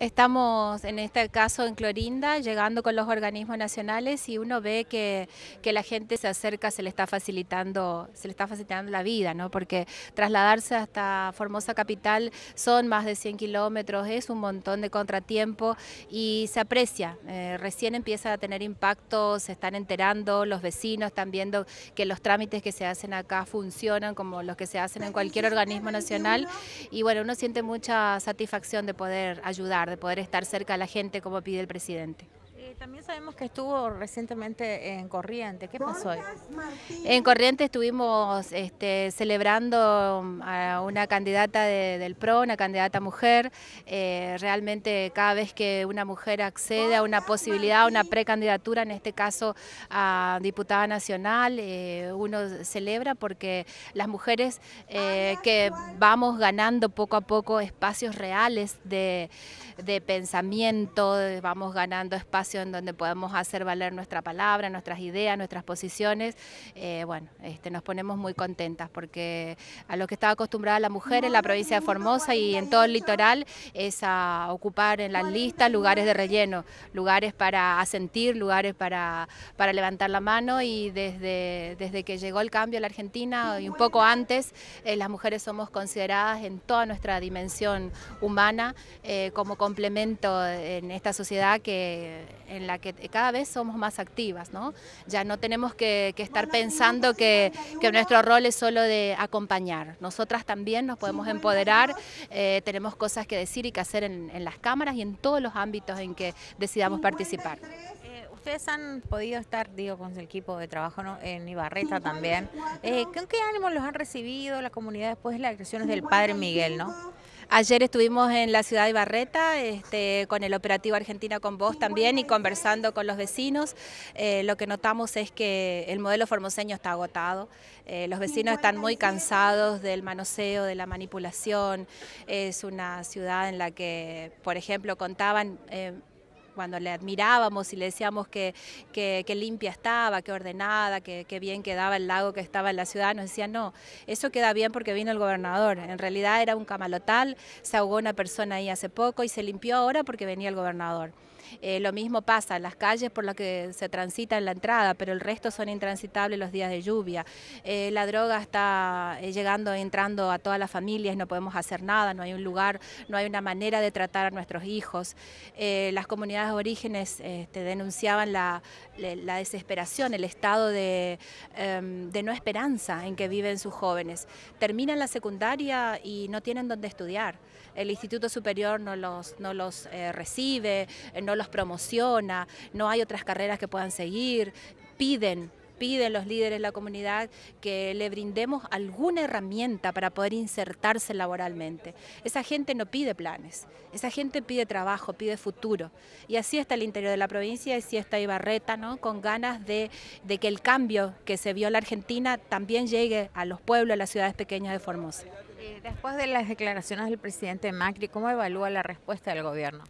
Estamos en este caso en Clorinda, llegando con los organismos nacionales y uno ve que, que, la gente se acerca, se le está facilitando, se le está facilitando la vida, ¿no? Porque trasladarse hasta Formosa Capital son más de 100 kilómetros, es un montón de contratiempo y se aprecia. Eh, recién empieza a tener impacto, se están enterando, los vecinos están viendo que los trámites que se hacen acá funcionan como los que se hacen en cualquier organismo nacional y bueno, uno siente mucha satisfacción de poder ayudar de poder estar cerca a la gente como pide el presidente también sabemos que estuvo recientemente en Corriente ¿Qué pasó ahí? En Corriente estuvimos este, celebrando mm, a una candidata del PRO, una candidata mujer. Eh, realmente cada vez que una mujer accede a una posibilidad, a una precandidatura, en este caso a diputada nacional, eh, uno celebra porque las mujeres eh, que vamos ganando poco a poco espacios reales de, de pensamiento, vamos ganando espacio donde podemos hacer valer nuestra palabra, nuestras ideas, nuestras posiciones, eh, bueno, este, nos ponemos muy contentas porque a lo que estaba acostumbrada la mujer en la provincia de Formosa y en todo el litoral es a ocupar en las listas lugares de relleno, lugares para asentir, lugares para, para levantar la mano y desde, desde que llegó el cambio a la Argentina y un poco antes, eh, las mujeres somos consideradas en toda nuestra dimensión humana eh, como complemento en esta sociedad que en la que cada vez somos más activas, ¿no? Ya no tenemos que, estar pensando que, que, nuestro rol es solo de acompañar. Nosotras también nos podemos empoderar, eh, tenemos cosas que decir y que hacer en, las cámaras y en todos los ámbitos en que decidamos participar. Eh, ustedes han podido estar, digo, con el equipo de trabajo en Ibarreta también. Eh, ¿Con qué ánimo los han recibido la comunidad después de las agresiones del padre Miguel, no? Ayer estuvimos en la ciudad de Barreta este, con el operativo Argentina con vos también y conversando con los vecinos. Eh, lo que notamos es que el modelo formoseño está agotado. Eh, los vecinos están muy cansados del manoseo, de la manipulación. Es una ciudad en la que, por ejemplo, contaban... Eh, cuando le admirábamos y le decíamos que, limpia estaba, que ordenada, que, bien quedaba el lago que estaba en la ciudad, nos decían, no, eso queda bien porque vino el gobernador. En realidad era un camalotal, se ahogó una persona ahí hace poco y se limpió ahora porque venía el gobernador. Eh, lo mismo pasa en las calles por las que se transita en la entrada, pero el resto son intransitables los días de lluvia. Eh, la droga está eh, llegando, entrando a todas las familias, no podemos hacer nada, no hay un lugar, no hay una manera de tratar a nuestros hijos. las comunidades Orígenes este, denunciaban la, desesperación, el estado em, de, no esperanza en que viven sus jóvenes. Terminan la secundaria y no tienen dónde estudiar. El Instituto Superior no los, no los eh, recibe, eh, no los promociona, no hay otras carreras que puedan seguir, piden piden los líderes de la comunidad que le brindemos alguna herramienta para poder insertarse laboralmente. Esa gente no pide planes, esa gente pide trabajo, pide futuro. Y así está el interior de la provincia, así está Ibarreta, ¿no? con ganas de, de que el cambio que se vio en la Argentina también llegue a los pueblos, a las ciudades pequeñas de Formosa. Eh, después de las declaraciones del presidente Macri, ¿cómo evalúa la respuesta del gobierno?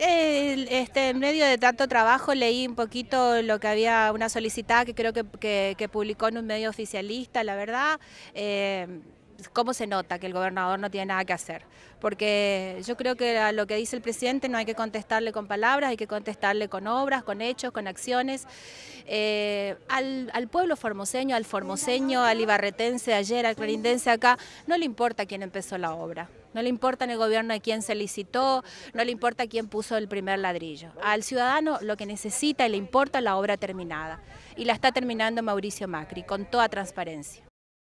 Eh, este, en medio de tanto trabajo leí un poquito lo que había, una solicitada que creo que, que, publicó en un medio oficialista, la verdad. Eh, cómo se nota que el gobernador no tiene nada que hacer. Porque yo creo que a lo que dice el presidente no hay que contestarle con palabras, hay que contestarle con obras, con hechos, con acciones. Eh, al, pueblo formoseño, al formoseño, al ibarretense ayer, al clarindense acá, no le importa quién empezó la obra. No le importa en el gobierno de quién se licitó, no le importa quién puso el primer ladrillo. Al ciudadano lo que necesita y le importa la obra terminada. Y la está terminando Mauricio Macri, con toda transparencia.